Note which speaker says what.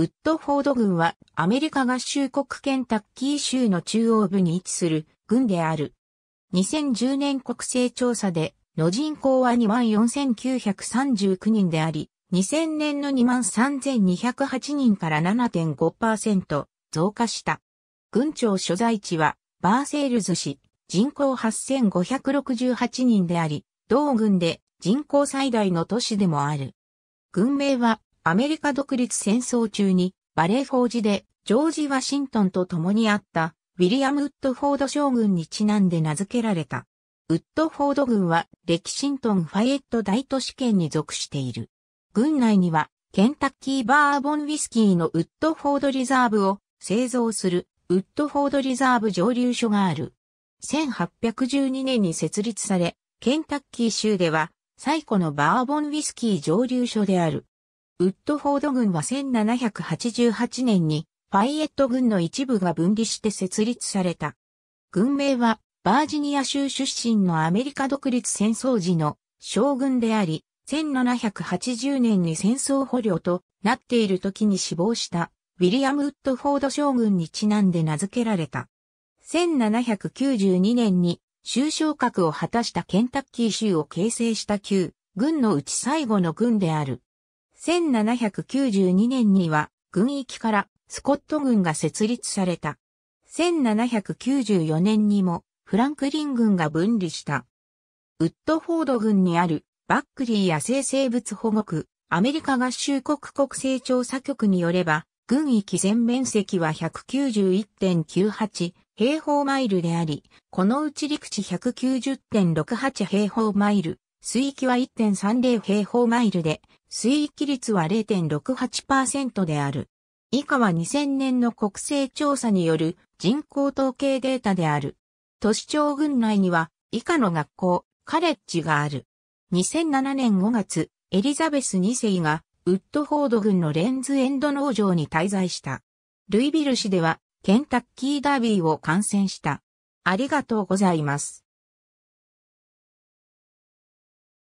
Speaker 1: ウッドフォード郡はアメリカ合衆国ケンタッキー州の中央部に位置する郡である。2010年国勢調査での人口は24,939人であり、2000年の23,208人から7.5%増加した。郡庁所在地はバーセールズ市、人口8,568人であり、同郡で人口最大の都市でもある。郡名はアメリカ独立戦争中にバレーフォージでジョージ・ワシントンと共にあったウィリアム・ウッドフォード将軍にちなんで名付けられた。ウッドフォード軍はレキシントン・ファイエット大都市圏に属している。軍内にはケンタッキー・バーボン・ウィスキーのウッドフォードリザーブを製造するウッドフォードリザーブ蒸留所がある。1812年に設立され、ケンタッキー州では最古のバーボンウィスキー蒸留所である。ウッドフォード軍は1788年にファイエット軍の一部が分離して設立された。軍名はバージニア州出身のアメリカ独立戦争時の将軍であり、1780年に戦争捕虜となっている時に死亡したウィリアム・ウッドフォード将軍にちなんで名付けられた。1792年に州昇格を果たしたケンタッキー州を形成した旧軍のうち最後の軍である。1792年には軍域からスコット軍が設立された。1794年にもフランクリン軍が分離した。ウッドフォード軍にあるバックリー野生生物保護区、アメリカ合衆国国勢調査局によれば、軍域全面積は191.98平方マイルであり、このうち陸地190.68平方マイル、水域は1.30平方マイルで、水域率は0.68%である。以下は2000年の国勢調査による人口統計データである。都市町群内には以下の学校、カレッジがある。2007年5月、エリザベス2世がウッドフォード郡のレンズエンド農場に滞在した。ルイビル市ではケンタッキーダービーを観戦した。ありがとうございます。